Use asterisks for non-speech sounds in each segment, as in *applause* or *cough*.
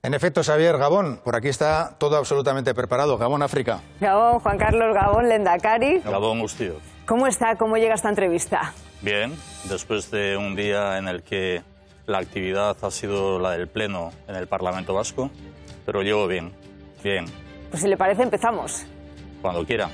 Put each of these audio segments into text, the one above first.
En efecto, Xavier Gabón, por aquí está todo absolutamente preparado. Gabón África. Gabón, Juan Carlos Gabón, Lendakari. Gabón Gustio. ¿Cómo está? ¿Cómo llega esta entrevista? Bien, después de un día en el que la actividad ha sido la del Pleno en el Parlamento Vasco, pero llego bien, bien. Pues si le parece, empezamos. Cuando quiera.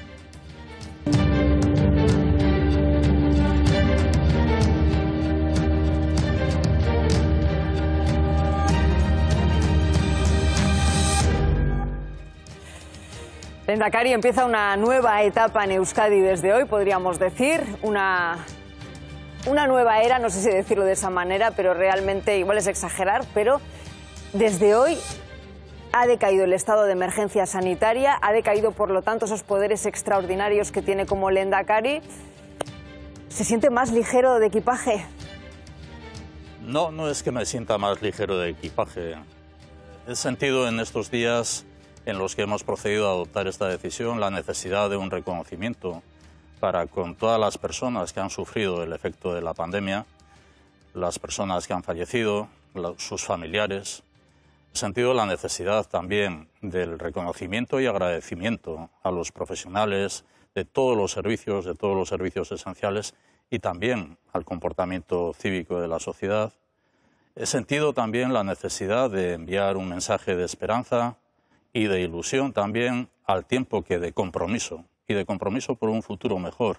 Lendakari empieza una nueva etapa en Euskadi desde hoy, podríamos decir, una, una nueva era, no sé si decirlo de esa manera, pero realmente igual es exagerar, pero desde hoy ha decaído el estado de emergencia sanitaria, ha decaído por lo tanto esos poderes extraordinarios que tiene como Lendakari. ¿Se siente más ligero de equipaje? No, no es que me sienta más ligero de equipaje. He sentido en estos días en los que hemos procedido a adoptar esta decisión la necesidad de un reconocimiento para con todas las personas que han sufrido el efecto de la pandemia, las personas que han fallecido, sus familiares. He sentido la necesidad también del reconocimiento y agradecimiento a los profesionales de todos los servicios, de todos los servicios esenciales y también al comportamiento cívico de la sociedad. He sentido también la necesidad de enviar un mensaje de esperanza, y de ilusión también al tiempo que de compromiso y de compromiso por un futuro mejor.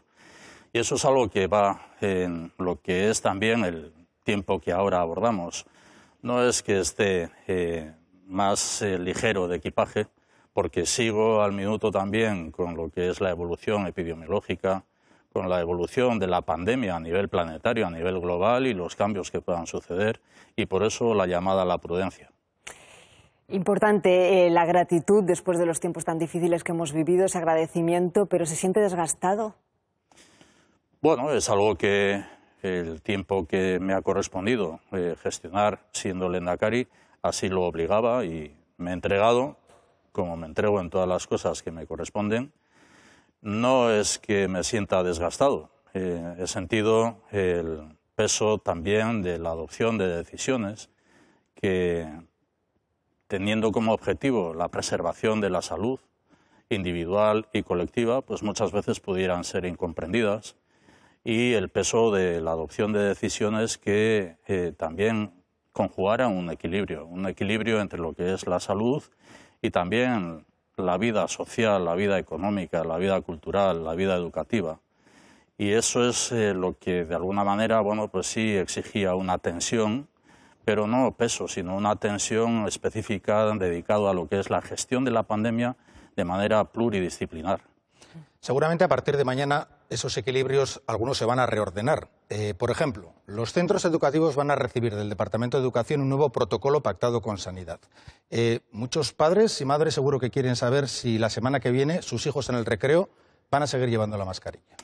Y eso es algo que va en lo que es también el tiempo que ahora abordamos. No es que esté eh, más eh, ligero de equipaje, porque sigo al minuto también con lo que es la evolución epidemiológica, con la evolución de la pandemia a nivel planetario, a nivel global y los cambios que puedan suceder, y por eso la llamada a la prudencia. Importante eh, la gratitud después de los tiempos tan difíciles que hemos vivido, ese agradecimiento, pero ¿se siente desgastado? Bueno, es algo que el tiempo que me ha correspondido eh, gestionar siendo Lendakari así lo obligaba y me he entregado, como me entrego en todas las cosas que me corresponden. No es que me sienta desgastado, eh, he sentido el peso también de la adopción de decisiones que teniendo como objetivo la preservación de la salud individual y colectiva, pues muchas veces pudieran ser incomprendidas y el peso de la adopción de decisiones que eh, también conjugaran un equilibrio, un equilibrio entre lo que es la salud y también la vida social, la vida económica, la vida cultural, la vida educativa. Y eso es eh, lo que de alguna manera, bueno, pues sí exigía una tensión pero no peso, sino una atención específica dedicada a lo que es la gestión de la pandemia de manera pluridisciplinar. Seguramente a partir de mañana esos equilibrios algunos se van a reordenar. Eh, por ejemplo, los centros educativos van a recibir del Departamento de Educación un nuevo protocolo pactado con Sanidad. Eh, muchos padres y madres seguro que quieren saber si la semana que viene sus hijos en el recreo van a seguir llevando la mascarilla.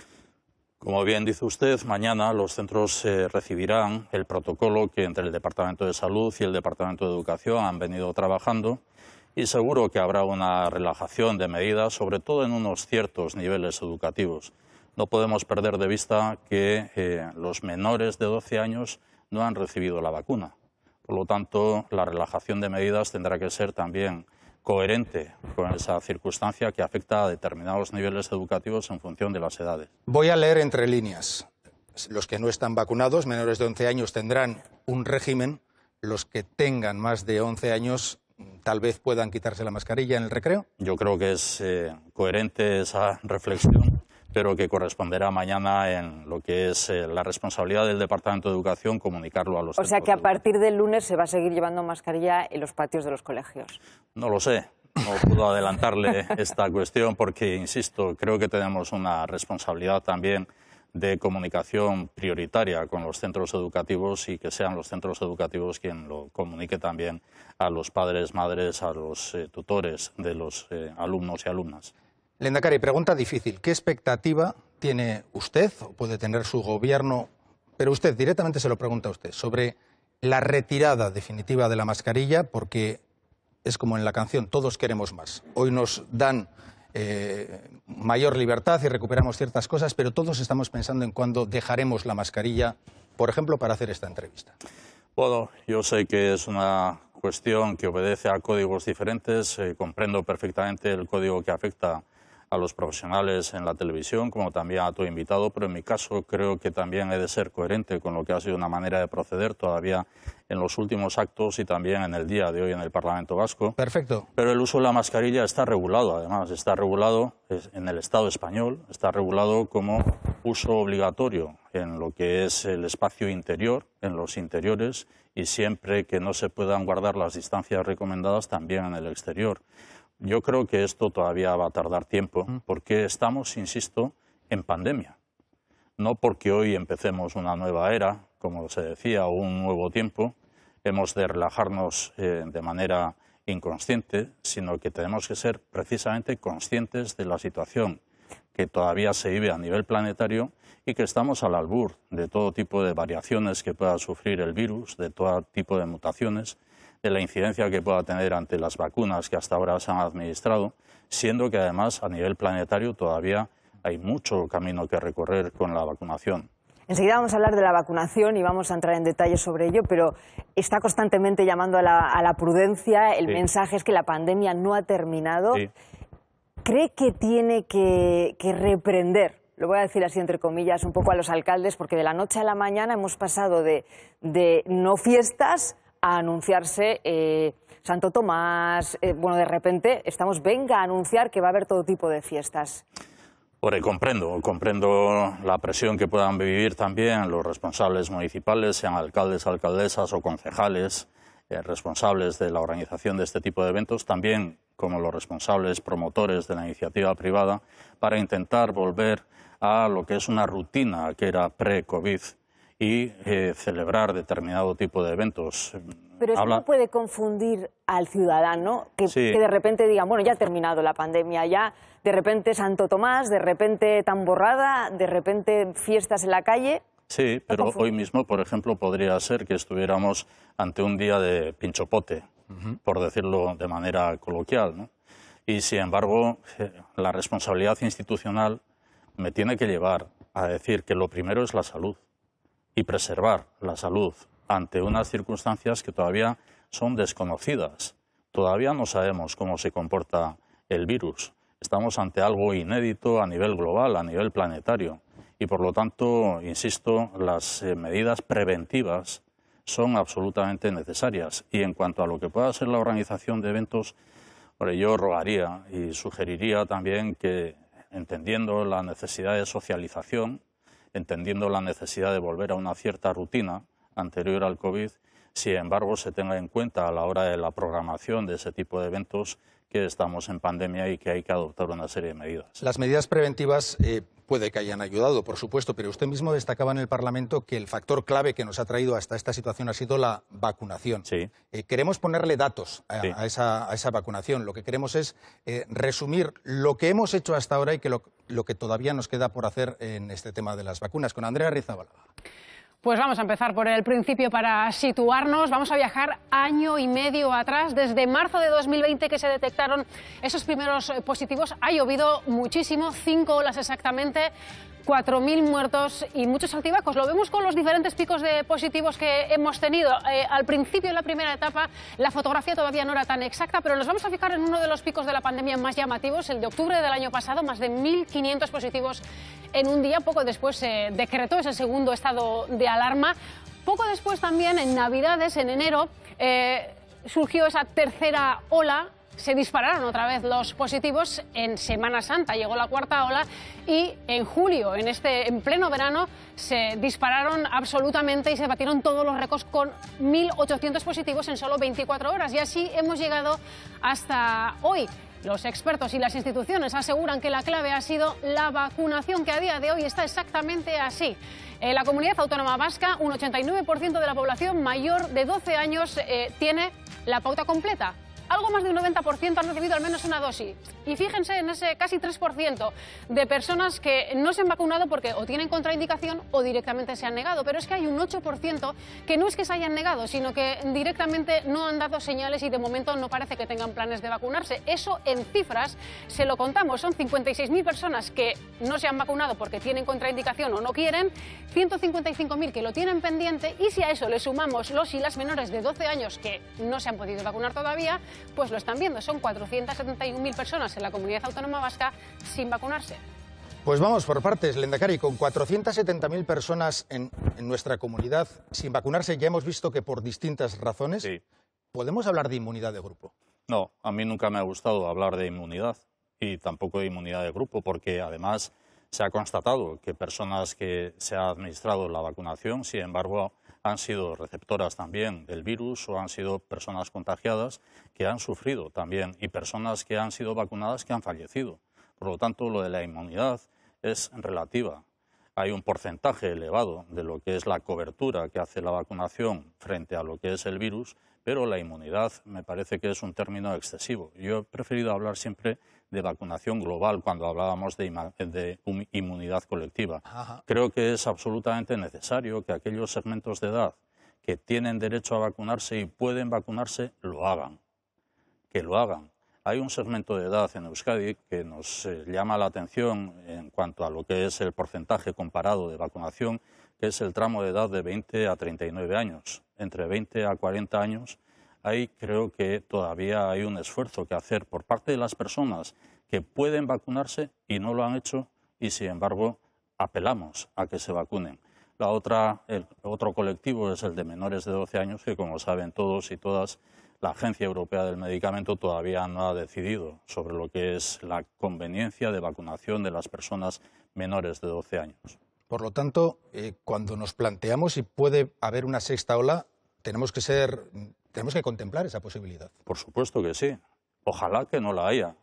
Como bien dice usted, mañana los centros eh, recibirán el protocolo que entre el Departamento de Salud y el Departamento de Educación han venido trabajando y seguro que habrá una relajación de medidas, sobre todo en unos ciertos niveles educativos. No podemos perder de vista que eh, los menores de 12 años no han recibido la vacuna. Por lo tanto, la relajación de medidas tendrá que ser también coherente con esa circunstancia que afecta a determinados niveles educativos en función de las edades. Voy a leer entre líneas. Los que no están vacunados, menores de 11 años, tendrán un régimen. Los que tengan más de 11 años tal vez puedan quitarse la mascarilla en el recreo. Yo creo que es eh, coherente esa reflexión pero que corresponderá mañana en lo que es eh, la responsabilidad del Departamento de Educación comunicarlo a los. O sea que a partir del lunes se va a seguir llevando mascarilla en los patios de los colegios. No lo sé. No puedo adelantarle *laughs* esta cuestión porque, insisto, creo que tenemos una responsabilidad también de comunicación prioritaria con los centros educativos y que sean los centros educativos quien lo comunique también a los padres, madres, a los eh, tutores de los eh, alumnos y alumnas. Lendakari, pregunta difícil. ¿Qué expectativa tiene usted o puede tener su gobierno? Pero usted directamente se lo pregunta a usted sobre la retirada definitiva de la mascarilla, porque es como en la canción, todos queremos más. Hoy nos dan eh, mayor libertad y recuperamos ciertas cosas, pero todos estamos pensando en cuándo dejaremos la mascarilla, por ejemplo, para hacer esta entrevista. Bueno, yo sé que es una cuestión que obedece a códigos diferentes, eh, comprendo perfectamente el código que afecta a los profesionales en la televisión, como también a tu invitado, pero en mi caso creo que también he de ser coherente con lo que ha sido una manera de proceder todavía en los últimos actos y también en el día de hoy en el Parlamento Vasco. Perfecto. Pero el uso de la mascarilla está regulado, además, está regulado en el Estado español, está regulado como uso obligatorio en lo que es el espacio interior, en los interiores y siempre que no se puedan guardar las distancias recomendadas también en el exterior. Yo creo que esto todavía va a tardar tiempo porque estamos, insisto, en pandemia. No porque hoy empecemos una nueva era, como se decía, o un nuevo tiempo, hemos de relajarnos eh, de manera inconsciente, sino que tenemos que ser precisamente conscientes de la situación que todavía se vive a nivel planetario y que estamos al albur de todo tipo de variaciones que pueda sufrir el virus, de todo tipo de mutaciones de la incidencia que pueda tener ante las vacunas que hasta ahora se han administrado, siendo que además a nivel planetario todavía hay mucho camino que recorrer con la vacunación. Enseguida vamos a hablar de la vacunación y vamos a entrar en detalle sobre ello, pero está constantemente llamando a la, prudencia. El mensaje es que la pandemia no ha terminado. ¿Cree que tiene que, reprender lo voy a decir así entre comillas, un poco a los alcaldes, porque de la noche a la mañana hemos pasado de no fiestas a anunciarse eh, Santo Tomás. Eh, bueno, de repente estamos, venga a anunciar que va a haber todo tipo de fiestas. Ore, comprendo, comprendo la presión que puedan vivir también los responsables municipales, sean alcaldes, alcaldesas o concejales eh, responsables de la organización de este tipo de eventos, también como los responsables promotores de la iniciativa privada, para intentar volver a lo que es una rutina que era pre-COVID y eh, celebrar determinado tipo de eventos. Pero eso no puede confundir al ciudadano que, de repente diga, bueno, ya ha terminado la pandemia, ya de repente Santo Tomás, de repente tan borrada, de repente fiestas en la calle. Sí, pero hoy mismo, por ejemplo, podría ser que estuviéramos ante un día de pinchopote, por decirlo de manera coloquial. Y sin embargo, eh, la responsabilidad institucional me tiene que llevar a decir que lo primero es la salud y preservar la salud ante unas circunstancias que todavía son desconocidas. Todavía no sabemos cómo se comporta el virus. Estamos ante algo inédito a nivel global, a nivel planetario. Y por lo tanto, insisto, las eh, medidas preventivas son absolutamente necesarias. Y en cuanto a lo que pueda ser la organización de eventos, yo rogaría y sugeriría también que, entendiendo la necesidad de socialización, entendiendo la necesidad de volver a una cierta rutina anterior al COVID, sin embargo se tenga en cuenta a la hora de la programación de ese tipo de eventos que estamos en pandemia y que hay que adoptar una serie de medidas. Las medidas preventivas eh, Puede que hayan ayudado, por supuesto, pero usted mismo destacaba en el Parlamento que el factor clave que nos ha traído hasta esta situación ha sido la vacunación. Eh, queremos ponerle datos a, esa, vacunación. Lo que queremos es eh, resumir lo que hemos hecho hasta ahora y que lo, que todavía nos queda por hacer en este tema de las vacunas. Con Andrea Rizabalaba. Pues vamos a empezar por el principio para situarnos. Vamos a viajar año y medio atrás. Desde marzo de 2020 que se detectaron esos primeros eh, positivos, ha llovido muchísimo, cinco olas exactamente. 4.000 muertos y muchos altibajos. Lo vemos con los diferentes picos de positivos que hemos tenido. Eh, al principio, en la primera etapa, la fotografía todavía no era tan exacta, pero nos vamos a fijar en uno de los picos de la pandemia más llamativos, el de octubre del año pasado, más de 1.500 positivos en un día. Poco después se eh, decretó ese segundo estado de alarma. Poco después también, en Navidades, en enero, eh, surgió esa tercera ola se dispararon otra vez los positivos en Semana Santa, llegó la cuarta ola y en julio, en este en pleno verano, se dispararon absolutamente y se batieron todos los récords con 1800 positivos en solo 24 horas y así hemos llegado hasta hoy. Los expertos y las instituciones aseguran que la clave ha sido la vacunación, que a día de hoy está exactamente así. En eh, la comunidad autónoma vasca, un 89% de la población mayor de 12 años eh, tiene la pauta completa, algo más de un 90% han recibido al menos una dosis. Y fíjense en ese casi 3% de personas que no se han vacunado porque o tienen contraindicación o directamente se han negado. Pero es que hay un 8% que no es que se hayan negado, sino que directamente no han dado señales y de momento no parece que tengan planes de vacunarse. Eso en cifras se lo contamos. Son 56.000 personas que no se han vacunado porque tienen contraindicación o no quieren, 155.000 que lo tienen pendiente y si a eso le sumamos los y las menores de 12 años que no se han podido vacunar todavía, pues lo están viendo. Son 471.000 personas en la comunidad autónoma vasca sin vacunarse. Pues vamos por partes, Lendakari, con 470.000 personas en, nuestra comunidad sin vacunarse, ya hemos visto que por distintas razones, sí. ¿podemos hablar de inmunidad de grupo? No, a mí nunca me ha gustado hablar de inmunidad y tampoco de inmunidad de grupo, porque además se ha constatado que personas que se ha administrado la vacunación, sin embargo, han sido receptoras también del virus o han sido personas contagiadas que han sufrido también y personas que han sido vacunadas que han fallecido. Por lo tanto, lo de la inmunidad es relativa. Hay un porcentaje elevado de lo que es la cobertura que hace la vacunación frente a lo que es el virus, pero la inmunidad me parece que es un término excesivo. Yo he preferido hablar siempre de vacunación global cuando hablábamos de, inmunidad colectiva. Creo que es absolutamente necesario que aquellos segmentos de edad que tienen derecho a vacunarse y pueden vacunarse lo hagan. Que lo hagan. Hay un segmento de edad en Euskadi que nos eh, llama la atención en cuanto a lo que es el porcentaje comparado de vacunación, que es el tramo de edad de 20 a 39 años. Entre 20 a 40 años ahí creo que todavía hay un esfuerzo que hacer por parte de las personas que pueden vacunarse y no lo han hecho y, sin embargo, apelamos a que se vacunen. La otra, el otro colectivo es el de menores de 12 años, que como saben todos y todas, la Agencia Europea del Medicamento todavía no ha decidido sobre lo que es la conveniencia de vacunación de las personas menores de 12 años. Por lo tanto, eh, cuando nos planteamos si puede haber una sexta ola, tenemos que ser tenemos que contemplar esa posibilidad. Por supuesto que sí. Ojalá que no la haya.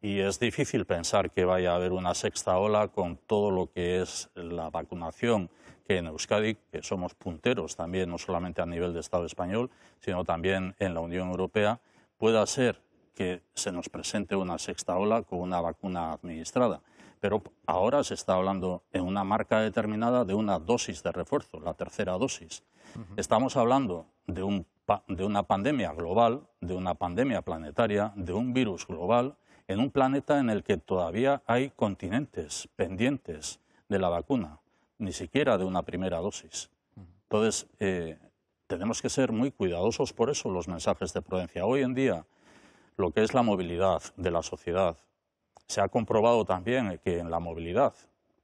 Y es difícil pensar que vaya a haber una sexta ola con todo lo que es la vacunación, que en Euskadi, que somos punteros también, no solamente a nivel de Estado español, sino también en la Unión Europea, pueda ser que se nos presente una sexta ola con una vacuna administrada. Pero ahora se está hablando en una marca determinada de una dosis de refuerzo, la tercera dosis. Estamos hablando de un de una pandemia global, de una pandemia planetaria, de un virus global, en un planeta en el que todavía hay continentes pendientes de la vacuna, ni siquiera de una primera dosis. Entonces, eh, tenemos que ser muy cuidadosos por eso los mensajes de prudencia. Hoy en día, lo que es la movilidad de la sociedad, se ha comprobado también que en la movilidad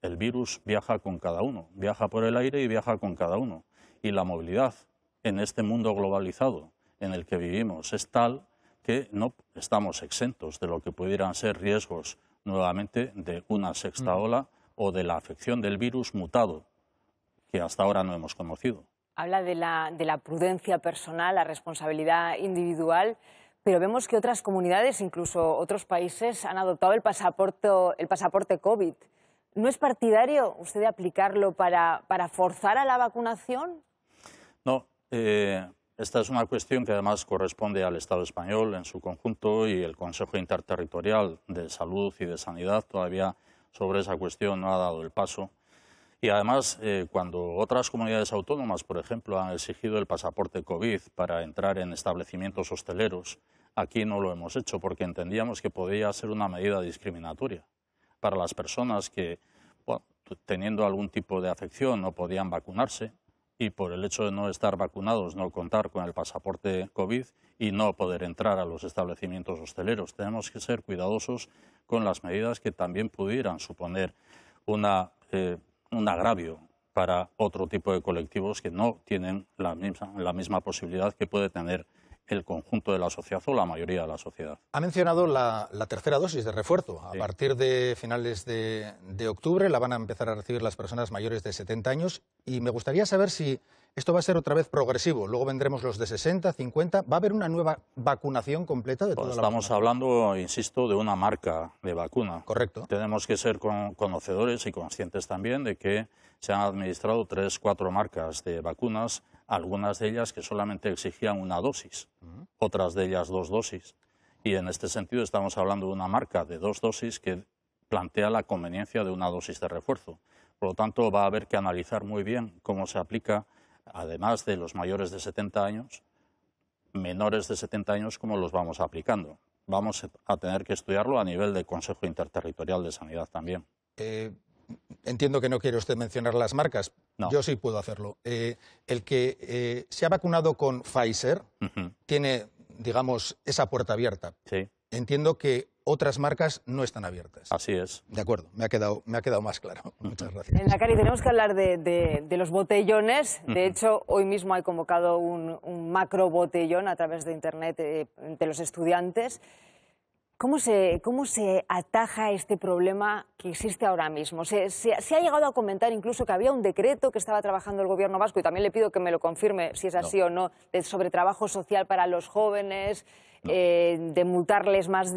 el virus viaja con cada uno, viaja por el aire y viaja con cada uno. Y la movilidad en este mundo globalizado en el que vivimos es tal que no estamos exentos de lo que pudieran ser riesgos nuevamente de una sexta ola o de la afección del virus mutado que hasta ahora no hemos conocido. Habla de la, prudencia personal, la responsabilidad individual pero vemos que otras comunidades, incluso otros países, han adoptado el pasaporte, COVID. ¿No es partidario usted de aplicarlo para forzar a la vacunación? No, eh, esta es una cuestión que además corresponde al Estado español en su conjunto y el Consejo Interterritorial de Salud y de Sanidad todavía sobre esa cuestión no ha dado el paso. Y además, eh, cuando otras comunidades autónomas, por ejemplo, han exigido el pasaporte COVID para entrar en establecimientos hosteleros, aquí no lo hemos hecho porque entendíamos que podía ser una medida discriminatoria para las personas que, teniendo algún tipo de afección, no podían vacunarse y por el hecho de no estar vacunados, no contar con el pasaporte COVID y no poder entrar a los establecimientos hosteleros. Tenemos que ser cuidadosos con las medidas que también pudieran suponer eh, un agravio para otro tipo de colectivos que no tienen la misma, posibilidad que puede tener el conjunto de la sociedad o la mayoría de la sociedad. Ha mencionado la, tercera dosis de refuerzo. A partir de finales de, de, octubre la van a empezar a recibir las personas mayores de 70 años y me gustaría saber si esto va a ser otra vez progresivo. Luego vendremos los de 60, 50. ¿Va a haber una nueva vacunación completa de todos. Pues estamos hablando, insisto, de una marca de vacuna. Correcto. Tenemos que ser conocedores y conscientes también de que se han administrado tres, cuatro marcas de vacunas, algunas de ellas que solamente exigían una dosis, otras de ellas dos dosis. Y en este sentido estamos hablando de una marca de dos dosis que plantea la conveniencia de una dosis de refuerzo. Por lo tanto, va a haber que analizar muy bien cómo se aplica, además de los mayores de 70 años, menores de 70 años, cómo los vamos aplicando. Vamos a tener que estudiarlo a nivel del Consejo Interterritorial de Sanidad también. Eh, entiendo que no quiere usted mencionar las marcas. Yo sí puedo hacerlo. Eh, el que eh, se ha vacunado con Pfizer tiene, digamos, esa puerta abierta. Sí. Entiendo que otras marcas no están abiertas. Así es. De acuerdo, me ha quedado, me ha quedado más claro. *laughs* Muchas gracias. En la Cari, tenemos que hablar de, los botellones. De hecho, hoy mismo hay convocado un, macro botellón a través de Internet entre eh, los estudiantes. ¿Cómo se, ¿Cómo se ataja este problema que existe ahora mismo? Se, ha llegado a comentar incluso que había un decreto que estaba trabajando el gobierno vasco, y también le pido que me lo confirme si es así o no, sobre trabajo social para los jóvenes, eh, de multarles más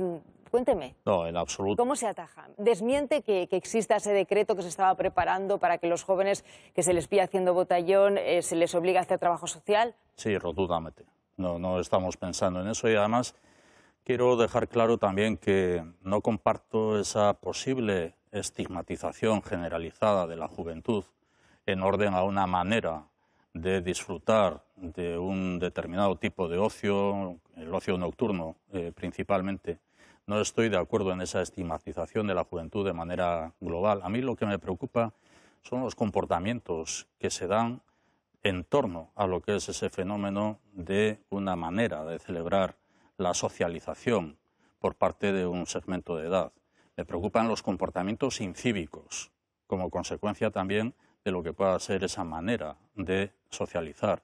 Cuénteme. No, en absoluto. ¿Cómo se ataja? ¿Desmiente que, exista ese decreto que se estaba preparando para que los jóvenes que se les pilla haciendo botallón eh, se les obliga a hacer trabajo social? Sí, rotundamente. No, no estamos pensando en eso y además quiero dejar claro también que no comparto esa posible estigmatización generalizada de la juventud en orden a una manera de disfrutar de un determinado tipo de ocio, el ocio nocturno eh, principalmente, no estoy de acuerdo en esa estigmatización de la juventud de manera global. A mí lo que me preocupa son los comportamientos que se dan en torno a lo que es ese fenómeno de una manera de celebrar la socialización por parte de un segmento de edad. Me preocupan los comportamientos incívicos, como consecuencia también de lo que pueda ser esa manera de socializar.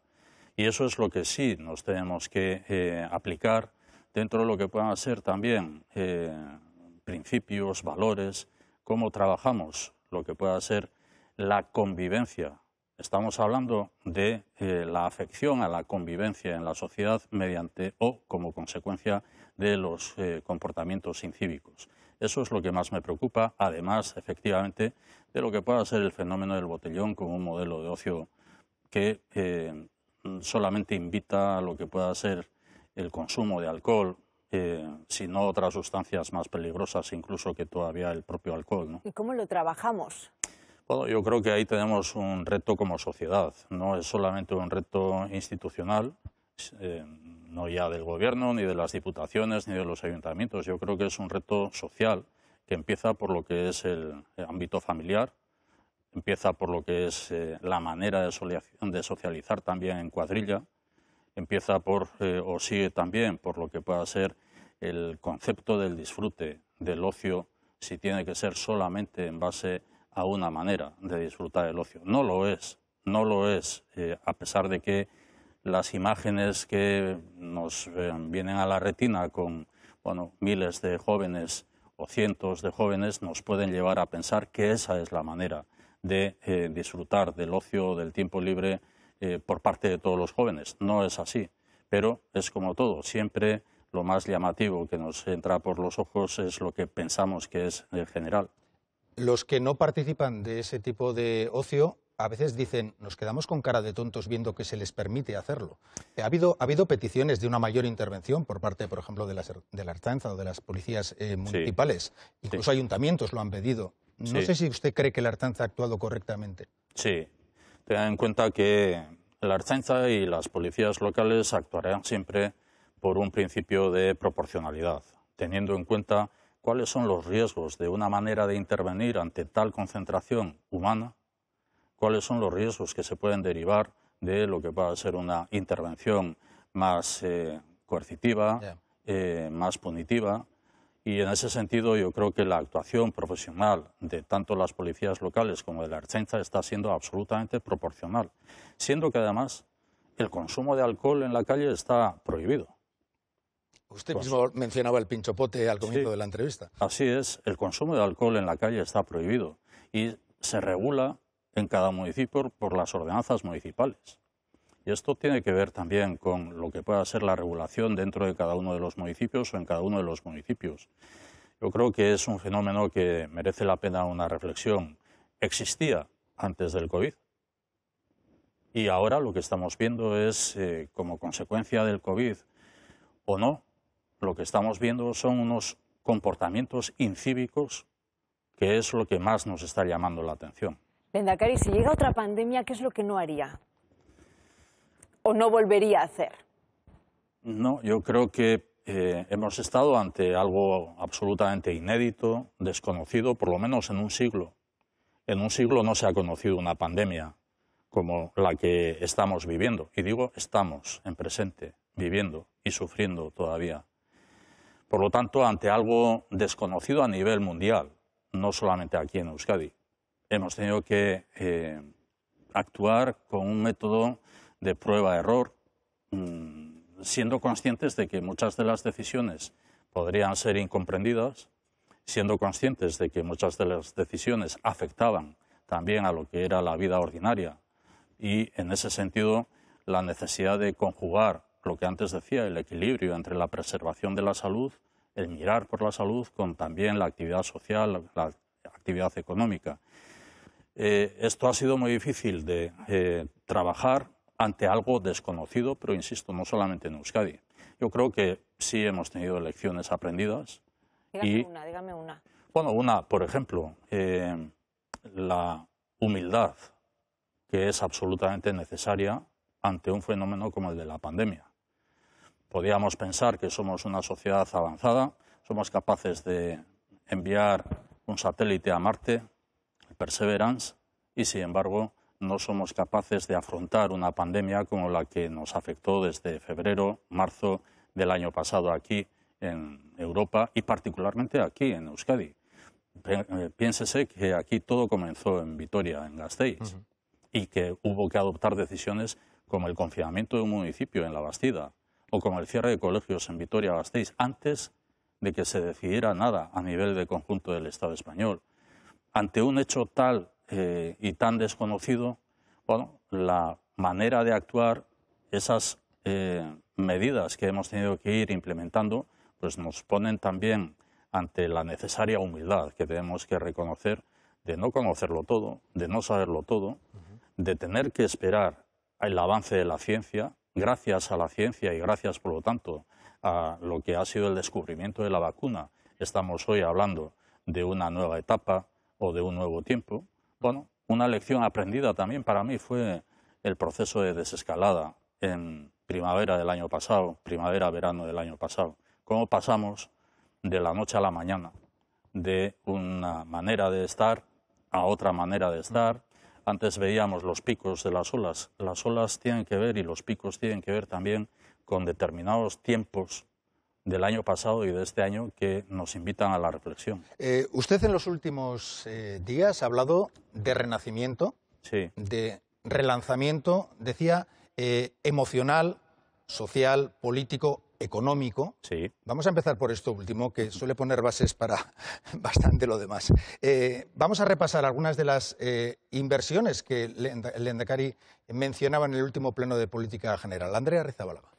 Y eso es lo que sí nos tenemos que eh, aplicar dentro de lo que puedan ser también eh, principios, valores, cómo trabajamos lo que pueda ser la convivencia. Estamos hablando de eh, la afección a la convivencia en la sociedad mediante o como consecuencia de los eh, comportamientos incívicos. Eso es lo que más me preocupa, además, efectivamente, de lo que pueda ser el fenómeno del botellón como un modelo de ocio que solamente invita a lo que pueda ser el consumo de alcohol, sino otras sustancias más peligrosas incluso que todavía el propio alcohol. ¿Y cómo lo trabajamos? Bueno, yo creo que ahí tenemos un reto como sociedad, no es solamente un reto institucional, eh, no ya del gobierno, ni de las diputaciones, ni de los ayuntamientos, yo creo que es un reto social que empieza por lo que es el, ámbito familiar, empieza por lo que es eh, la manera de socializar también en cuadrilla, empieza por, eh, o sigue también por lo que pueda ser el concepto del disfrute, del ocio, si tiene que ser solamente en base a una manera de disfrutar el ocio. No lo es, no lo es, eh, a pesar de que las imágenes que nos eh, vienen a la retina con bueno, miles de jóvenes o cientos de jóvenes nos pueden llevar a pensar que esa es la manera de disfrutar del ocio, del tiempo libre eh, por parte de todos los jóvenes. No es así, pero es como todo, siempre lo más llamativo que nos entra por los ojos es lo que pensamos que es el general. Los que no participan de ese tipo de ocio a veces dicen, nos quedamos con cara de tontos viendo que se les permite hacerlo. Ha habido, ha habido peticiones de una mayor intervención por parte, por ejemplo, de, de la Artanza o de las policías eh, municipales. Incluso ayuntamientos lo han pedido. No sé si usted cree que la Artanza ha actuado correctamente. Sí, Tengan en cuenta que la arzainza y las policías locales actuarán siempre por un principio de proporcionalidad, teniendo en cuenta cuáles son los riesgos de una manera de intervenir ante tal concentración humana, cuáles son los riesgos que se pueden derivar de lo que pueda ser una intervención más eh, coercitiva, eh, más punitiva, y en ese sentido yo creo que la actuación profesional de tanto las policías locales como de la Archenza está siendo absolutamente proporcional, siendo que además el consumo de alcohol en la calle está prohibido. Usted pues mismo mencionaba el pinchopote al comienzo de la entrevista. Así es, el consumo de alcohol en la calle está prohibido y se regula en cada municipio por las ordenanzas municipales. Y esto tiene que ver también con lo que pueda ser la regulación dentro de cada uno de los municipios o en cada uno de los municipios. Yo creo que es un fenómeno que merece la pena una reflexión. Existía antes del COVID. Y ahora lo que estamos viendo es, eh, como consecuencia del COVID o no, lo que estamos viendo son unos comportamientos incívicos que es lo que más nos está llamando la atención. Cari, si llega otra pandemia, ¿qué es lo que no haría? o no volvería a hacer? No, yo creo que eh, hemos estado ante algo absolutamente inédito, desconocido, por lo menos en un siglo. En un siglo no se ha conocido una pandemia como la que estamos viviendo. Y digo, estamos en presente, viviendo y sufriendo todavía. Por lo tanto, ante algo desconocido a nivel mundial, no solamente aquí en Euskadi, hemos tenido que eh, actuar con un método de prueba-error, mm, siendo conscientes de que muchas de las decisiones podrían ser incomprendidas, siendo conscientes de que muchas de las decisiones afectaban también a lo que era la vida ordinaria y en ese sentido la necesidad de conjugar lo que antes decía, el equilibrio entre la preservación de la salud, el mirar por la salud con también la actividad social, la actividad económica. Eh, esto ha sido muy difícil de eh, trabajar ante algo desconocido, pero insisto, no solamente en Euskadi. Yo creo que sí hemos tenido lecciones aprendidas. Dígame y, una, dígame una. Bueno, una, por ejemplo, eh, la humildad, que es absolutamente necesaria ante un fenómeno como el de la pandemia. Podíamos pensar que somos una sociedad avanzada, somos capaces de enviar un satélite a Marte, Perseverance, y sin embargo no somos capaces de afrontar una pandemia como la que nos afectó desde febrero, marzo del año pasado aquí en Europa y particularmente aquí en Euskadi. Eh, piénsese que aquí todo comenzó en Vitoria, en Gasteiz, y que hubo que adoptar decisiones como el confinamiento de un municipio en La Bastida o como el cierre de colegios en Vitoria-Gasteiz antes de que se decidiera nada a nivel de conjunto del Estado español. Ante un hecho tal eh, y tan desconocido, bueno, la manera de actuar, esas eh, medidas que hemos tenido que ir implementando, pues nos ponen también ante la necesaria humildad que tenemos que reconocer de no conocerlo todo, de no saberlo todo, de tener que esperar el avance de la ciencia, gracias a la ciencia y gracias, por lo tanto, a lo que ha sido el descubrimiento de la vacuna, estamos hoy hablando de una nueva etapa o de un nuevo tiempo, bueno, una lección aprendida también para mí fue el proceso de desescalada en primavera del año pasado, primavera-verano del año pasado. Cómo pasamos de la noche a la mañana, de una manera de estar a otra manera de estar. Antes veíamos los picos de las olas. Las olas tienen que ver y los picos tienen que ver también con determinados tiempos del año pasado y de este año que nos invitan a la reflexión. Eh, usted en los últimos eh, días ha hablado de renacimiento, de relanzamiento, decía, eh, emocional, social, político, económico. Sí. Vamos a empezar por esto último, que suele poner bases para *laughs* bastante lo demás. vamos a repasar algunas de las inversiones que el mencionaba en el último pleno de política general. Andrea Rizabalaga.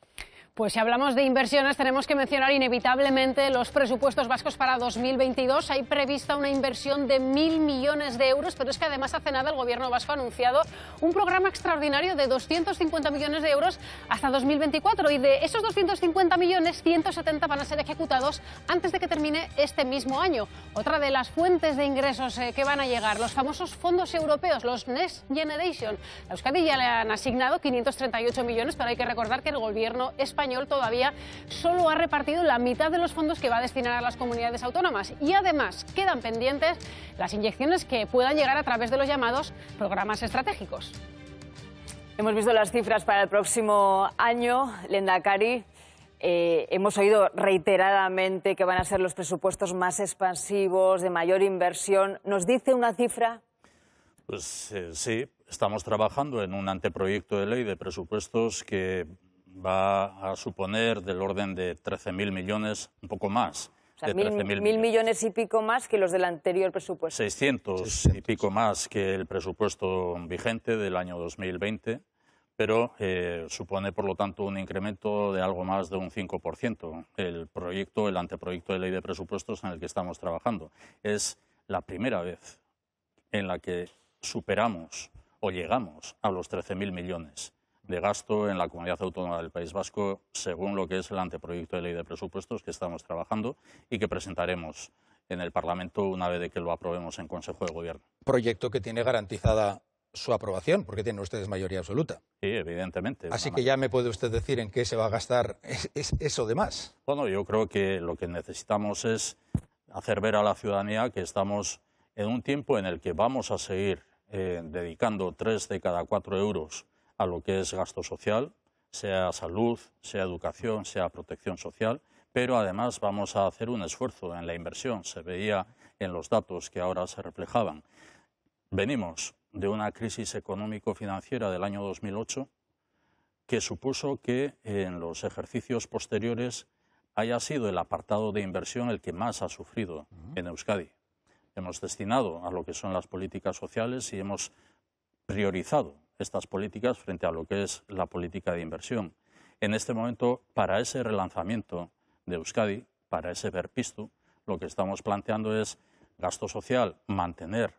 Pues si hablamos de inversiones, tenemos que mencionar inevitablemente los presupuestos vascos para 2022. Hay prevista una inversión de mil millones de euros, pero es que además hace nada el gobierno vasco ha anunciado un programa extraordinario de 250 millones de euros hasta 2024. Y de esos 250 millones, 170 van a ser ejecutados antes de que termine este mismo año. Otra de las fuentes de ingresos eh, que van a llegar, los famosos fondos europeos, los Next Generation. A Euskadi ya le han asignado 538 millones, pero hay que recordar que el gobierno español señor todavía solo ha repartido la mitad de los fondos que va a destinar a las comunidades autónomas y además quedan pendientes las inyecciones que puedan llegar a través de los llamados programas estratégicos. Hemos visto las cifras para el próximo año, Lenda Cari. Eh, hemos oído reiteradamente que van a ser los presupuestos más expansivos, de mayor inversión. ¿Nos dice una cifra? Pues eh, sí, estamos trabajando en un anteproyecto de ley de presupuestos que va a suponer del orden de 13.000 millones, un poco más. O mil, millones. y pico más que los del anterior presupuesto. 600, y pico más que el presupuesto vigente del año 2020, pero eh, supone, por lo tanto, un incremento de algo más de un 5%. El proyecto, el anteproyecto de ley de presupuestos en el que estamos trabajando, es la primera vez en la que superamos o llegamos a los 13.000 millones de gasto en la comunidad autónoma del País Vasco según lo que es el anteproyecto de ley de presupuestos que estamos trabajando y que presentaremos en el Parlamento una vez de que lo aprobemos en Consejo de Gobierno. Proyecto que tiene garantizada su aprobación, porque tiene ustedes mayoría absoluta. Sí, evidentemente. Así que ya me puede usted decir en qué se va a gastar eso de más. Bueno, yo creo que lo que necesitamos es hacer ver a la ciudadanía que estamos en un tiempo en el que vamos a seguir eh, dedicando tres de cada cuatro euros a lo que es gasto social, sea salud, sea educación, sea protección social, pero además vamos a hacer un esfuerzo en la inversión. Se veía en los datos que ahora se reflejaban. Venimos de una crisis económico-financiera del año 2008 que supuso que en los ejercicios posteriores haya sido el apartado de inversión el que más ha sufrido en Euskadi. Hemos destinado a lo que son las políticas sociales y hemos priorizado estas políticas frente a lo que es la política de inversión. En este momento, para ese relanzamiento de Euskadi, para ese verpisto, lo que estamos planteando es gasto social, mantener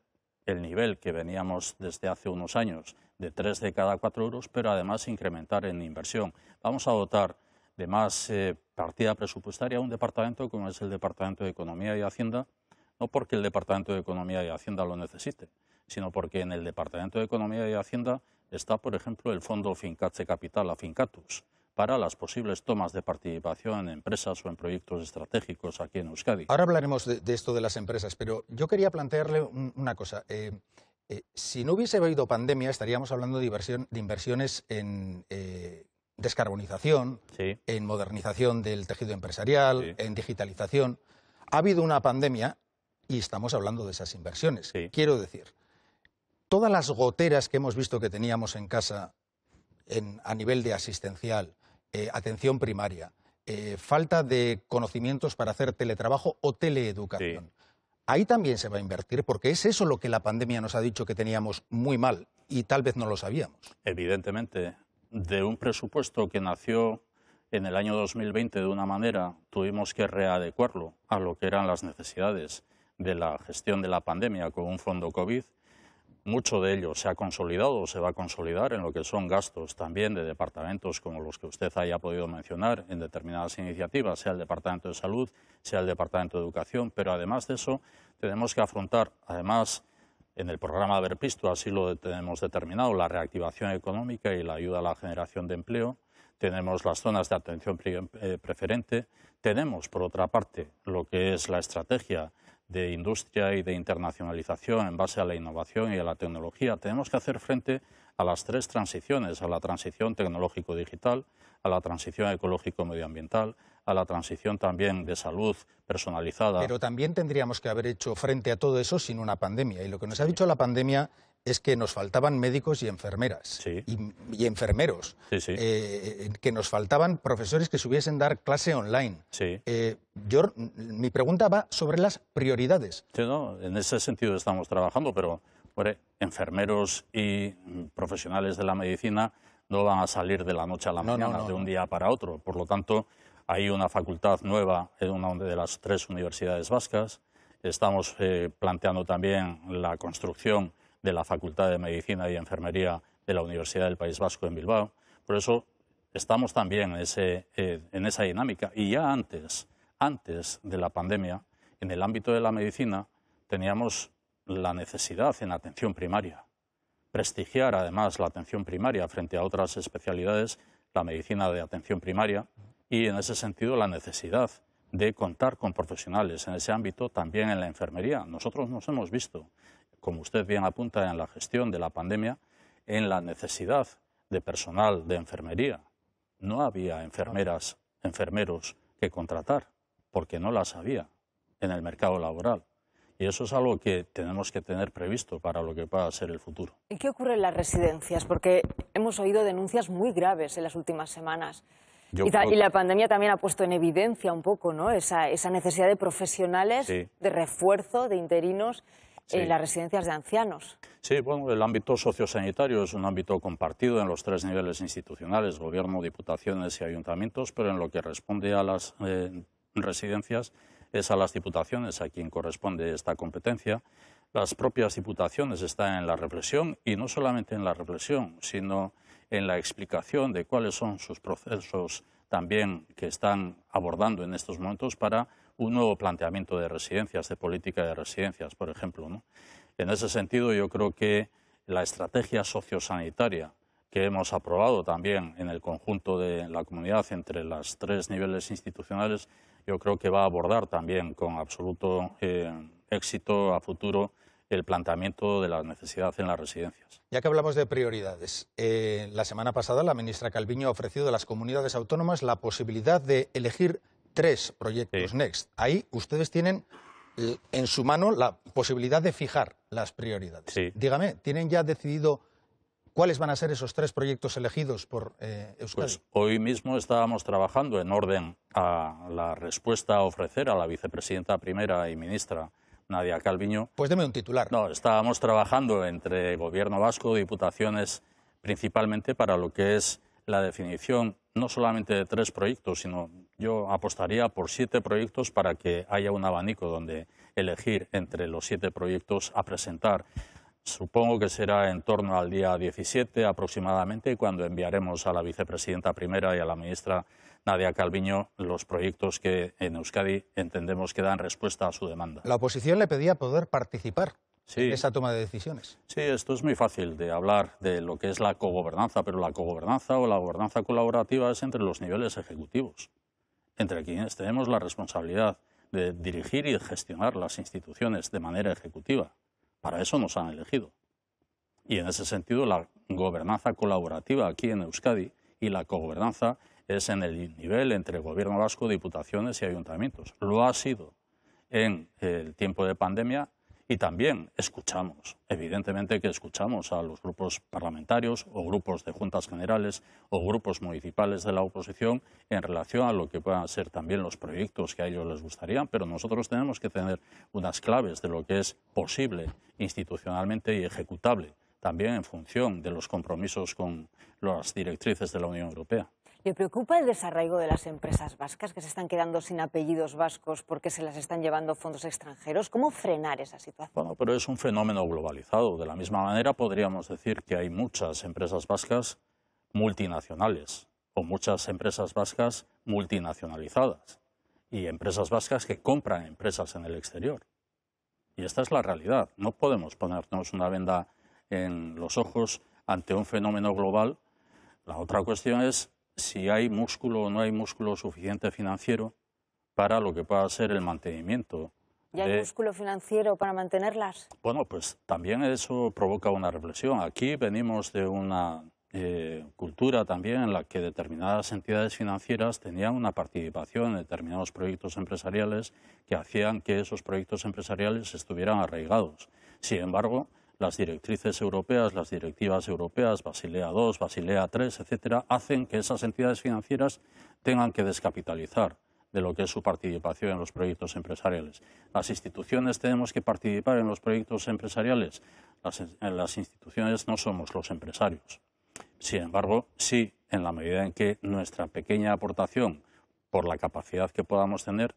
el nivel que veníamos desde hace unos años de tres de cada cuatro euros, pero además incrementar en inversión. Vamos a dotar de más eh, partida presupuestaria a un departamento como es el Departamento de Economía y Hacienda, no porque el Departamento de Economía y Hacienda lo necesite, sino porque en el Departamento de Economía y Hacienda está, por ejemplo, el fondo Fincace Capital, Fincatus, para las posibles tomas de participación en empresas o en proyectos estratégicos aquí en Euskadi. Ahora hablaremos de, esto de las empresas, pero yo quería plantearle una cosa. Eh, eh, si no hubiese habido pandemia, estaríamos hablando de, inversiones en eh, descarbonización, en modernización del tejido empresarial, en digitalización. Ha habido una pandemia y estamos hablando de esas inversiones. Quiero decir, todas las goteras que hemos visto que teníamos en casa a nivel de asistencial, eh, atención primaria, eh, falta de conocimientos para hacer teletrabajo o teleeducación. Ahí también se va a invertir porque es eso lo que la pandemia nos ha dicho que teníamos muy mal y tal vez no lo sabíamos. Evidentemente, de un presupuesto que nació en el año 2020 de una manera, tuvimos que readecuarlo a lo que eran las necesidades de la gestión de la pandemia con un fondo COVID, mucho de ello se ha consolidado o se va a consolidar en lo que son gastos también de departamentos como los que usted haya podido mencionar en determinadas iniciativas, sea el Departamento de Salud, sea el Departamento de Educación, pero además de eso tenemos que afrontar, además en el programa de Verpisto así lo tenemos determinado, la reactivación económica y la ayuda a la generación de empleo, tenemos las zonas de atención eh, preferente, tenemos por otra parte lo que es la estrategia de industria y de internacionalización en base a la innovación y a la tecnología, tenemos que hacer frente a las tres transiciones, a la transición tecnológico-digital, a la transición ecológico-medioambiental, a la transición también de salud personalizada. Pero también tendríamos que haber hecho frente a todo eso sin una pandemia. Y lo que nos ha dicho la pandemia es que nos faltaban médicos y enfermeras y, enfermeros, eh, que nos faltaban profesores que hubiesen dar clase online. Eh, yo, mi pregunta va sobre las prioridades. en ese sentido estamos trabajando, pero enfermeros y profesionales de la medicina no van a salir de la noche a la mañana, de un día para otro. Por lo tanto, hay una facultad nueva en una de las tres universidades vascas. Estamos eh, planteando también la construcción de la Facultad de Medicina y Enfermería de la Universidad del País Vasco en Bilbao. Por eso estamos también eh, en, esa dinámica. Y ya antes, antes de la pandemia, en el ámbito de la medicina, teníamos la necesidad en atención primaria. Prestigiar además la atención primaria frente a otras especialidades, la medicina de atención primaria, y en ese sentido la necesidad de contar con profesionales en ese ámbito, también en la enfermería. Nosotros nos hemos visto como usted bien apunta, en la gestión de la pandemia, en la necesidad de personal de enfermería. No había enfermeras, enfermeros que contratar, porque no las había en el mercado laboral. Y eso es algo que tenemos que tener previsto para lo que pueda ser el futuro. ¿Y qué ocurre en las residencias? Porque hemos oído denuncias muy graves en las últimas semanas. Y, la pandemia también ha puesto en evidencia un poco ¿no? esa, necesidad de profesionales, de refuerzo, de interinos Sí. las residencias de ancianos. Sí, bueno, el ámbito sociosanitario es un ámbito compartido en los tres niveles institucionales, gobierno, diputaciones y ayuntamientos, pero en lo que responde a las eh, residencias es a las diputaciones a quien corresponde esta competencia. Las propias diputaciones están en la reflexión y no solamente en la reflexión, sino en la explicación de cuáles son sus procesos también que están abordando en estos momentos para un nuevo planteamiento de residencias, de política de residencias, por ejemplo. En ese sentido, yo creo que la estrategia sociosanitaria que hemos aprobado también en el conjunto de la comunidad entre los tres niveles institucionales, yo creo que va a abordar también con absoluto eh, éxito a futuro el planteamiento de la necesidad en las residencias. Ya que hablamos de prioridades, eh, la semana pasada la ministra Calviño ha ofrecido a las comunidades autónomas la posibilidad de elegir tres proyectos Next. Ahí ustedes tienen eh, en su mano la posibilidad de fijar las prioridades. Dígame, ¿tienen ya decidido cuáles van a ser esos tres proyectos elegidos por eh, Euskadi? Pues hoy mismo estábamos trabajando en orden a la respuesta a ofrecer a la vicepresidenta primera y ministra Nadia Calviño. Pues deme un titular. No, estábamos trabajando entre Gobierno Vasco, diputaciones, principalmente para lo que es la definición no solamente de tres proyectos, sino yo apostaría por siete proyectos para que haya un abanico donde elegir entre los siete proyectos a presentar. Supongo que será en torno al día 17 aproximadamente, cuando enviaremos a la vicepresidenta primera y a la ministra Nadia Calviño los proyectos que en Euskadi entendemos que dan respuesta a su demanda. La oposición le pedía poder participar en esa toma de decisiones. Sí, esto es muy fácil de hablar de lo que es la cogobernanza, pero la cogobernanza o la gobernanza colaborativa es entre los niveles ejecutivos entre quienes tenemos la responsabilidad de dirigir y gestionar las instituciones de manera ejecutiva. Para eso nos han elegido. Y en ese sentido, la gobernanza colaborativa aquí en Euskadi y la cogobernanza es en el nivel entre Gobierno vasco, diputaciones y ayuntamientos. Lo ha sido en el tiempo de pandemia y también escuchamos, evidentemente que escuchamos a los grupos parlamentarios o grupos de juntas generales o grupos municipales de la oposición en relación a lo que puedan ser también los proyectos que a ellos les gustarían, pero nosotros tenemos que tener unas claves de lo que es posible institucionalmente y ejecutable, también en función de los compromisos con las directrices de la Unión Europea. ¿Le preocupa el desarraigo de las empresas vascas que se están quedando sin apellidos vascos porque se las están llevando fondos extranjeros? ¿Cómo frenar esa situación? Bueno, pero es un fenómeno globalizado. De la misma manera podríamos decir que hay muchas empresas vascas multinacionales o muchas empresas vascas multinacionalizadas y empresas vascas que compran empresas en el exterior. Y esta es la realidad. No podemos ponernos una venda en los ojos ante un fenómeno global. La otra cuestión es si hay músculo o no hay músculo suficiente financiero para lo que pueda ser el mantenimiento. ¿Y hay músculo financiero para mantenerlas? Bueno, pues también eso provoca una reflexión. Aquí venimos de una eh, cultura también en la que determinadas entidades financieras tenían una participación en determinados proyectos empresariales que hacían que esos proyectos empresariales estuvieran arraigados. Sin embargo, las directrices europeas, las directivas europeas, Basilea II, Basilea III, etcétera, hacen que esas entidades financieras tengan que descapitalizar de lo que es su participación en los proyectos empresariales. Las instituciones tenemos que participar en los proyectos empresariales. en las instituciones no somos los empresarios. Sin embargo, sí, en la medida en que nuestra pequeña aportación, por la capacidad que podamos tener,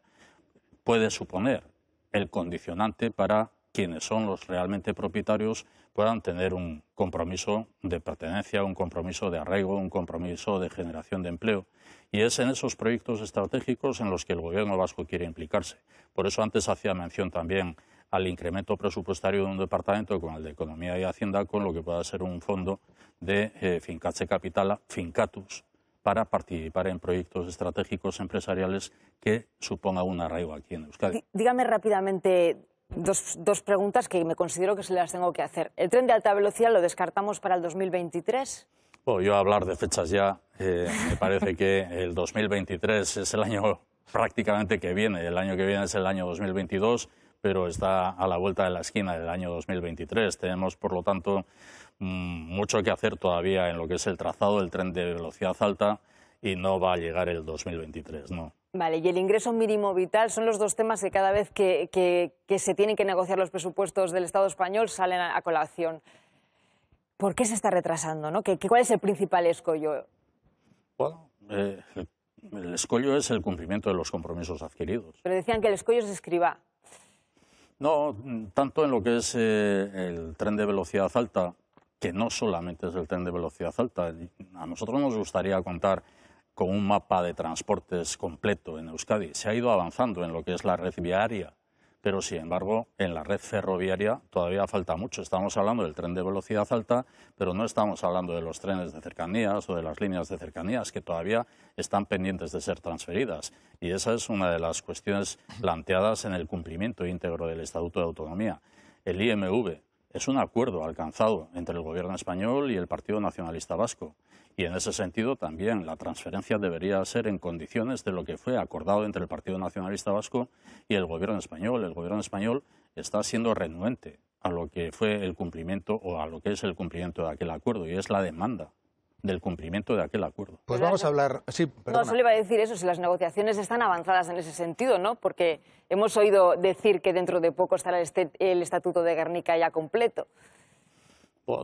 puede suponer el condicionante para quienes son los realmente propietarios puedan tener un compromiso de pertenencia, un compromiso de arraigo, un compromiso de generación de empleo. Y es en esos proyectos estratégicos en los que el Gobierno vasco quiere implicarse. Por eso antes hacía mención también al incremento presupuestario de un departamento con el de Economía y Hacienda, con lo que pueda ser un fondo de eh, Fincache Capitala, Fincatus, para participar en proyectos estratégicos empresariales que suponga un arraigo aquí en Euskadi. Dígame rápidamente Dos, preguntas que me considero que se las tengo que hacer. ¿El tren de alta velocidad lo descartamos para el 2023? Bueno, yo hablar de fechas ya, eh, me parece que el 2023 es el año prácticamente que viene. El año que viene es el año 2022, pero está a la vuelta de la esquina del año 2023. Tenemos, por lo tanto, mm, mucho que hacer todavía en lo que es el trazado del tren de velocidad alta y no va a llegar el 2023, ¿no? Vale, y el ingreso mínimo vital son los dos temas que cada vez que, se tienen que negociar los presupuestos del Estado español salen a, colación. ¿Por qué se está retrasando? cuál es el principal escollo? Bueno, eh, el escollo es el cumplimiento de los compromisos adquiridos. Pero decían que el escollo se escriba. No, tanto en lo que es eh, el tren de velocidad alta, que no solamente es el tren de velocidad alta. A nosotros nos gustaría contar con un mapa de transportes completo en Euskadi. Se ha ido avanzando en lo que es la red viaria, pero sin embargo en la red ferroviaria todavía falta mucho. Estamos hablando del tren de velocidad alta, pero no estamos hablando de los trenes de cercanías o de las líneas de cercanías que todavía están pendientes de ser transferidas. Y esa es una de las cuestiones planteadas en el cumplimiento íntegro del Estatuto de Autonomía. El IMV es un acuerdo alcanzado entre el Gobierno español y el Partido Nacionalista Vasco. Y en ese sentido también la transferencia debería ser en condiciones de lo que fue acordado entre el Partido Nacionalista Vasco y el Gobierno español. El Gobierno español está siendo renuente a lo que fue el cumplimiento o a lo que es el cumplimiento de aquel acuerdo y es la demanda del cumplimiento de aquel acuerdo. Pues vamos a hablar. no, solo iba a decir eso, si las negociaciones están avanzadas en ese sentido, ¿no? Porque hemos oído decir que dentro de poco estará el, este, el Estatuto de Guernica ya completo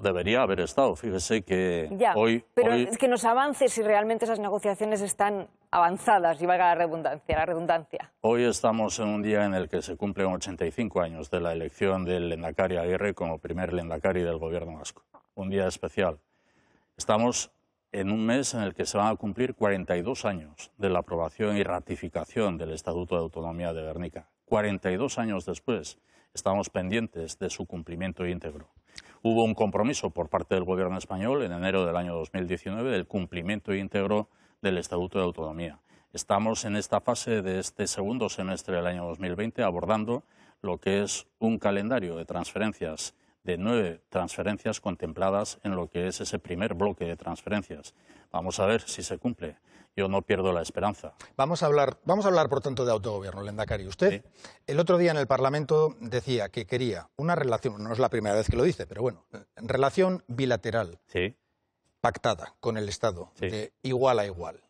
debería haber estado, fíjese que hoy... Pero es que nos avance si realmente esas negociaciones están avanzadas, y valga la redundancia, la redundancia. Hoy estamos en un día en el que se cumplen 85 años de la elección del Lendakari Aguirre como primer Lendakari del gobierno vasco. Un día especial. Estamos en un mes en el que se van a cumplir 42 años de la aprobación y ratificación del Estatuto de Autonomía de Guernica. 42 años después, estamos pendientes de su cumplimiento íntegro. Hubo un compromiso por parte del Gobierno español en enero del año 2019 del cumplimiento íntegro del Estatuto de Autonomía. Estamos en esta fase de este segundo semestre del año 2020 abordando lo que es un calendario de transferencias, de nueve transferencias contempladas en lo que es ese primer bloque de transferencias. Vamos a ver si se cumple yo no pierdo la esperanza. Vamos a hablar, vamos a hablar por tanto, de autogobierno, Lendakari. Usted el otro día en el Parlamento decía que quería una relación, no es la primera vez que lo dice, pero bueno, relación bilateral, pactada con el Estado, igual a igual.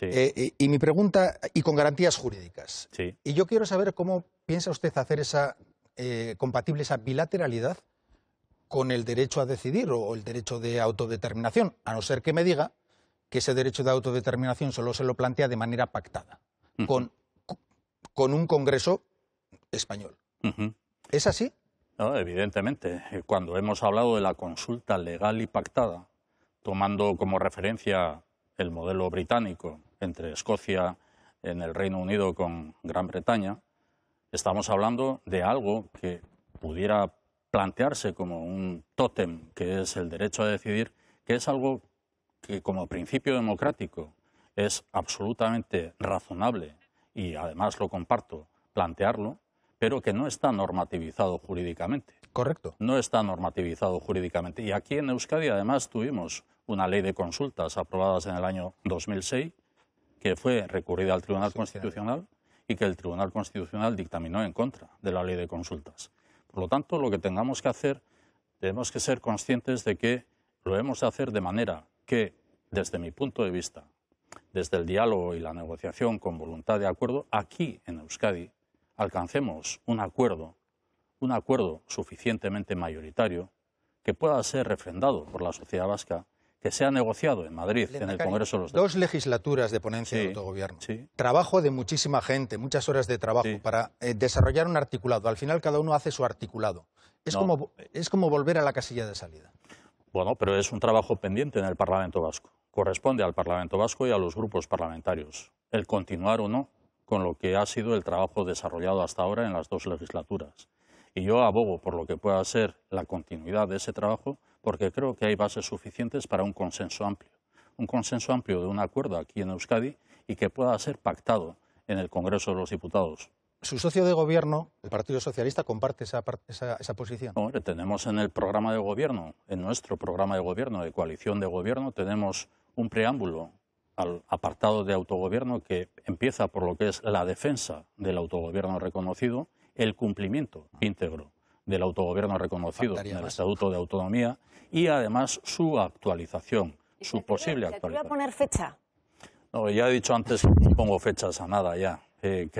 Eh, y, mi pregunta, y con garantías jurídicas. Y yo quiero saber cómo piensa usted hacer esa eh, compatible esa bilateralidad con el derecho a decidir o el derecho de autodeterminación, a no ser que me diga que ese derecho de autodeterminación solo se lo plantea de manera pactada, con, con, un Congreso español. ¿Es así? No, evidentemente. Eh, cuando hemos hablado de la consulta legal y pactada, tomando como referencia el modelo británico entre Escocia en el Reino Unido con Gran Bretaña, estamos hablando de algo que pudiera plantearse como un tótem, que es el derecho a decidir, que es algo que como principio democrático es absolutamente razonable y además lo comparto plantearlo, pero que no está normativizado jurídicamente. Correcto. No está normativizado jurídicamente. Y aquí en Euskadi además tuvimos una ley de consultas aprobadas en el año 2006 que fue recurrida al Tribunal Constitucional y que el Tribunal Constitucional dictaminó en contra de la ley de consultas. Por lo tanto, lo que tengamos que hacer, tenemos que ser conscientes de que lo hemos de hacer de manera que, desde mi punto de vista, desde el diálogo y la negociación con voluntad de acuerdo, aquí en Euskadi alcancemos un acuerdo, un acuerdo suficientemente mayoritario que pueda ser refrendado por la sociedad vasca, que sea negociado en Madrid, en el Congreso de los Dos legislaturas de ponencia de autogobierno. Trabajo de muchísima gente, muchas horas de trabajo para eh, desarrollar un articulado. Al final cada uno hace su articulado. es como volver a la casilla de salida. Bueno, pero es un trabajo pendiente en el Parlamento Vasco. Corresponde al Parlamento Vasco y a los grupos parlamentarios el continuar o no con lo que ha sido el trabajo desarrollado hasta ahora en las dos legislaturas. Y yo abogo por lo que pueda ser la continuidad de ese trabajo porque creo que hay bases suficientes para un consenso amplio. Un consenso amplio de un acuerdo aquí en Euskadi y que pueda ser pactado en el Congreso de los Diputados. ¿Su socio de gobierno, el Partido Socialista, comparte esa, posición? Hombre, tenemos en el programa de gobierno, en nuestro programa de gobierno, de coalición de gobierno, tenemos un preámbulo al apartado de autogobierno que empieza por lo que es la defensa del autogobierno reconocido, el cumplimiento íntegro del autogobierno reconocido en el Estatuto de Autonomía y además su actualización, su posible actualización. ¿Se a poner fecha? No, ya he dicho antes que no pongo fechas a nada ya. Eh,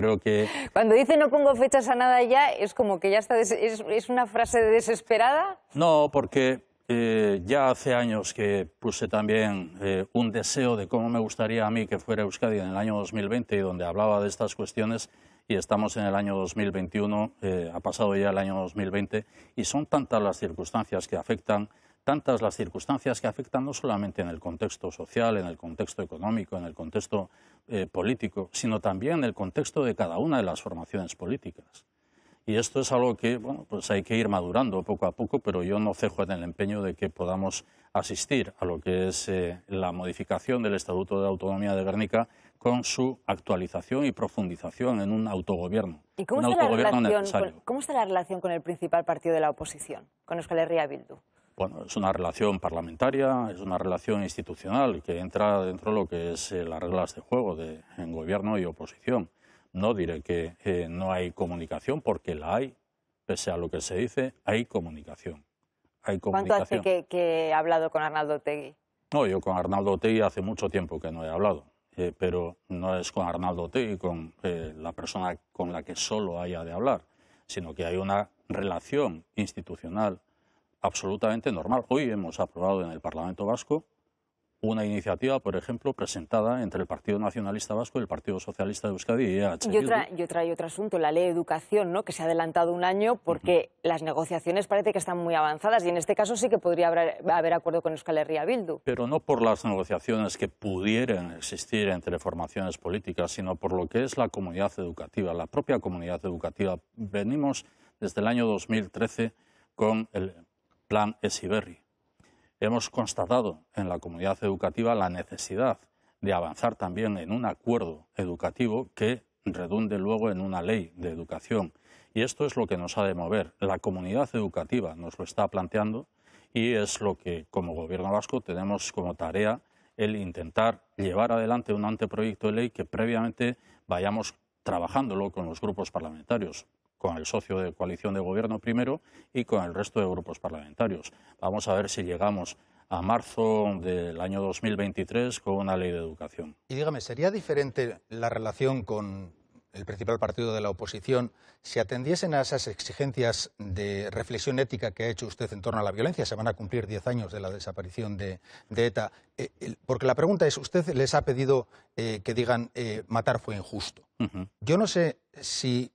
Cuando dice no pongo fechas a nada ya, es como que ya está... Es, una frase desesperada? No, porque eh, ya hace años que puse también eh, un deseo de cómo me gustaría a mí que fuera Euskadi en el año 2020 y donde hablaba de estas cuestiones y estamos en el año 2021, ha pasado ya el año 2020 y son tantas las circunstancias que afectan tantas las circunstancias que afectan no solamente en el contexto social, en el contexto económico, en el contexto eh, político, sino también en el contexto de cada una de las formaciones políticas. Y esto es algo que bueno, pues hay que ir madurando poco a poco, pero yo no cejo en el empeño de que podamos asistir a lo que es eh, la modificación del Estatuto de Autonomía de Guernica con su actualización y profundización en un autogobierno. la relación, ¿cómo está la relación con el principal partido de la oposición, con Euskal Herria Bildu? Bueno, es una relación parlamentaria, es una relación institucional que entra dentro de lo que es eh, las reglas de juego de, en gobierno y oposición. No diré que eh, no hay comunicación, porque la hay. Pese a lo que se dice, hay comunicación. ¿Cuánto hace que, que hablado con Arnaldo Tegui? No, yo con Arnaldo Tegui hace mucho tiempo que no he hablado. Eh, pero no es con Arnaldo Tegui, con la persona con la que solo haya de hablar, sino que hay una relación institucional absolutamente normal. Hoy hemos aprobado en el Parlamento Vasco una iniciativa, por ejemplo, presentada entre el Partido Nacionalista Vasco, y el Partido Socialista de Euskadi y EH otra, otro asunto, la ley de educación, ¿no? que se ha adelantado un año porque las negociaciones parece que están muy avanzadas y en este caso sí que podría haber, acuerdo con Euskal Herria Bildu. Pero no por las negociaciones que pudieran existir entre formaciones políticas, sino por lo que es la comunidad educativa, la propia comunidad educativa. Venimos desde el año 2013 con el Plan Esiberri. Hemos constatado en la comunidad educativa la necesidad de avanzar también en un acuerdo educativo que redunde luego en una ley de educación. Y esto es lo que nos ha de mover. La comunidad educativa nos lo está planteando y es lo que como Gobierno vasco tenemos como tarea el intentar llevar adelante un anteproyecto de ley que previamente vayamos trabajándolo con los grupos parlamentarios con el socio de coalición de gobierno primero y con el resto de grupos parlamentarios. Vamos a ver si llegamos a marzo del año 2023 con una ley de educación. Y dígame, ¿sería diferente la relación con el principal partido de la oposición si atendiesen a esas exigencias de reflexión ética que ha hecho usted en torno a la violencia? Se van a cumplir 10 años de la desaparición de, ETA. Eh, porque la pregunta es, usted les ha pedido eh, que digan eh, matar fue injusto. Yo no sé si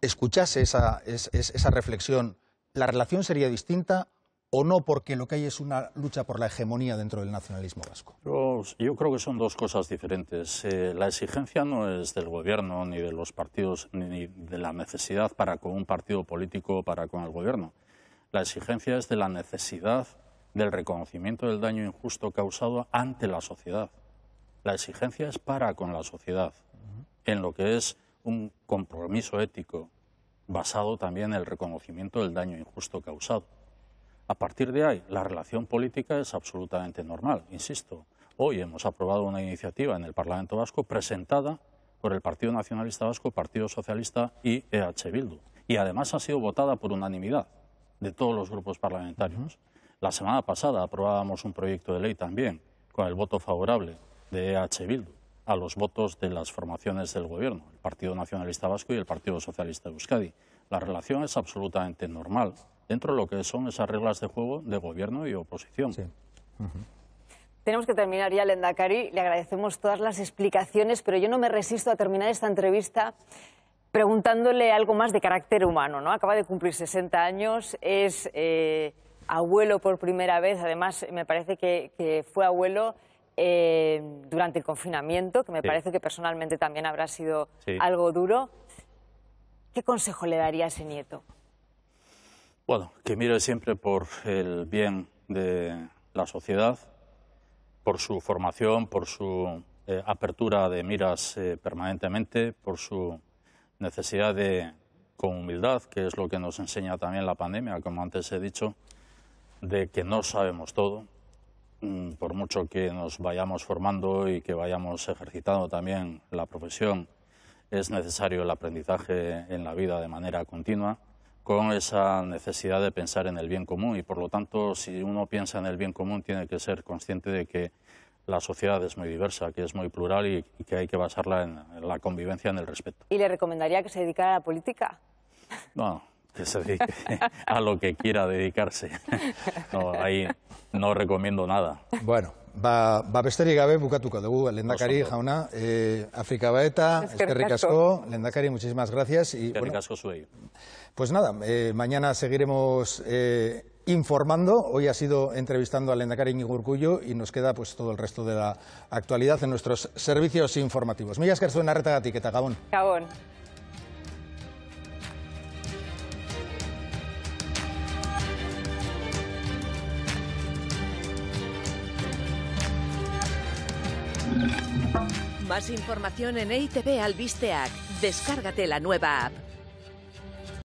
escuchase esa, esa reflexión, ¿la relación sería distinta o no porque lo que hay es una lucha por la hegemonía dentro del nacionalismo vasco? Yo, creo que son dos cosas diferentes. Eh, la exigencia no es del gobierno, ni de los partidos, ni de la necesidad para con un partido político, para con el gobierno. La exigencia es de la necesidad del reconocimiento del daño injusto causado ante la sociedad. La exigencia es para con la sociedad, en lo que es un compromiso ético basado también en el reconocimiento del daño injusto causado. A partir de ahí, la relación política es absolutamente normal, insisto. Hoy hemos aprobado una iniciativa en el Parlamento Vasco presentada por el Partido Nacionalista Vasco, Partido Socialista y EH Bildu. Y además ha sido votada por unanimidad de todos los grupos parlamentarios. La semana pasada aprobábamos un proyecto de ley también con el voto favorable de EH Bildu a los votos de las formaciones del Gobierno, el Partido Nacionalista Vasco y el Partido Socialista de Euskadi. La relación es absolutamente normal dentro de lo que son esas reglas de juego de Gobierno y oposición. Tenemos que terminar ya, Lendakari. Le agradecemos todas las explicaciones, pero yo no me resisto a terminar esta entrevista preguntándole algo más de carácter humano. ¿no? Acaba de cumplir 60 años, es eh, abuelo por primera vez, además me parece que fue abuelo eh, durante el confinamiento, que me parece que personalmente también habrá sido algo duro. ¿Qué consejo le daría a ese nieto? Bueno, que mire siempre por el bien de la sociedad, por su formación, por su eh, apertura de miras eh, permanentemente, por su necesidad de, con humildad, que es lo que nos enseña también la pandemia, como antes he dicho, de que no sabemos todo, Mm, por mucho que nos vayamos formando y que vayamos ejercitando también la profesión, es necesario el aprendizaje en la vida de manera continua, con esa necesidad de pensar en el bien común. Y por lo tanto, si uno piensa en el bien común, tiene que ser consciente de que la sociedad es muy diversa, que es muy plural y, que hay que basarla en, la convivencia, en el respeto. ¿Y le recomendaría que se dedicara a la política? No, *laughs* *laughs* a lo que quiera dedicarse. *laughs* No, ahí no recomiendo nada. Bueno, va va besterik gabe bukatuko dugu, lendakari jauna, eh, Afrika baeta, eskerrik asko, lendakari, muchísimas gracias. Y, Pues nada, eh, mañana seguiremos eh, informando. Hoy ha sido entrevistando al Lendakari Urcullo y nos queda pues todo el resto de la actualidad en nuestros servicios informativos. en la etiqueta, Gabón. Gabón. Más información en albisteac. Descárgate la nueva app.